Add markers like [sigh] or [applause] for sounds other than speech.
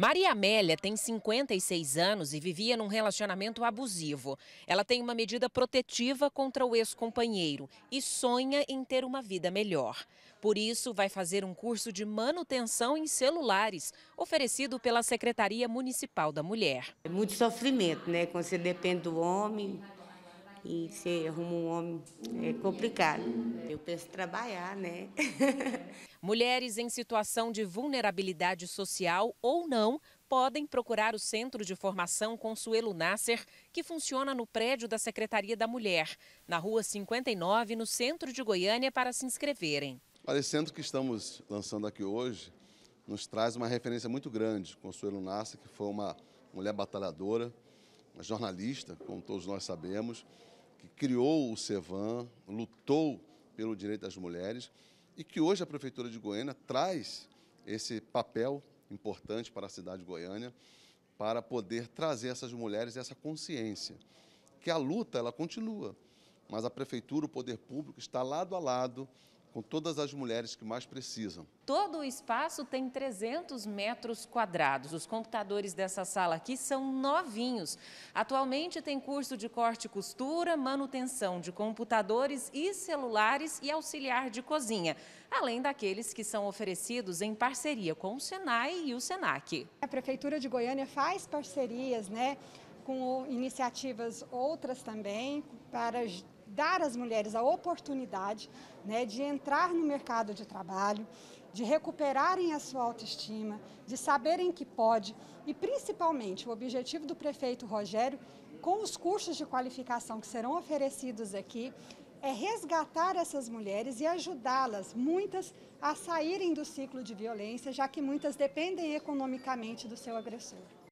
Maria Amélia tem 56 anos e vivia num relacionamento abusivo. Ela tem uma medida protetiva contra o ex-companheiro e sonha em ter uma vida melhor. Por isso, vai fazer um curso de manutenção em celulares, oferecido pela Secretaria Municipal da Mulher. É muito sofrimento, né? Quando você depende do homem, e você arruma um homem é complicado. Eu penso trabalhar, né? [laughs] Mulheres em situação de vulnerabilidade social ou não podem procurar o Centro de Formação Consuelo Nasser, que funciona no prédio da Secretaria da Mulher, na Rua 59, no centro de Goiânia, para se inscreverem. Olha, esse centro que estamos lançando aqui hoje nos traz uma referência muito grande. Consuelo Nasser, que foi uma mulher batalhadora, uma jornalista, como todos nós sabemos, que criou o SEVAN, lutou pelo direito das mulheres e que hoje a Prefeitura de Goiânia traz esse papel importante para a cidade de Goiânia para poder trazer essas mulheres essa consciência que a luta ela continua, mas a prefeitura, o poder público está lado a lado com todas as mulheres que mais precisam. Todo o espaço tem 300 metros quadrados. Os computadores dessa sala aqui são novinhos. Atualmente tem curso de corte e costura, manutenção de computadores e celulares e auxiliar de cozinha, além daqueles que são oferecidos em parceria com o Senai e o Senac. A Prefeitura de Goiânia faz parcerias, né? com iniciativas outras também para dar às mulheres a oportunidade né, de entrar no mercado de trabalho, de recuperarem a sua autoestima, de saberem que pode e, principalmente, o objetivo do prefeito Rogério, com os cursos de qualificação que serão oferecidos aqui, é resgatar essas mulheres e ajudá-las, muitas, a saírem do ciclo de violência, já que muitas dependem economicamente do seu agressor.